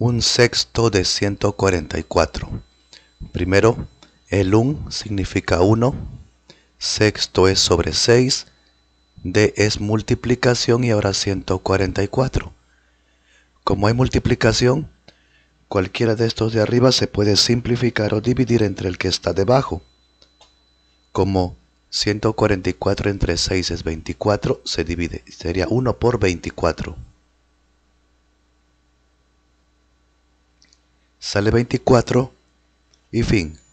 un sexto de 144. Primero, el 1 significa 1, sexto es sobre 6, d es multiplicación y ahora 144. Como hay multiplicación, cualquiera de estos de arriba se puede simplificar o dividir entre el que está debajo. Como 144 entre 6 es 24, se divide, sería 1 por 24. sale 24 y fin.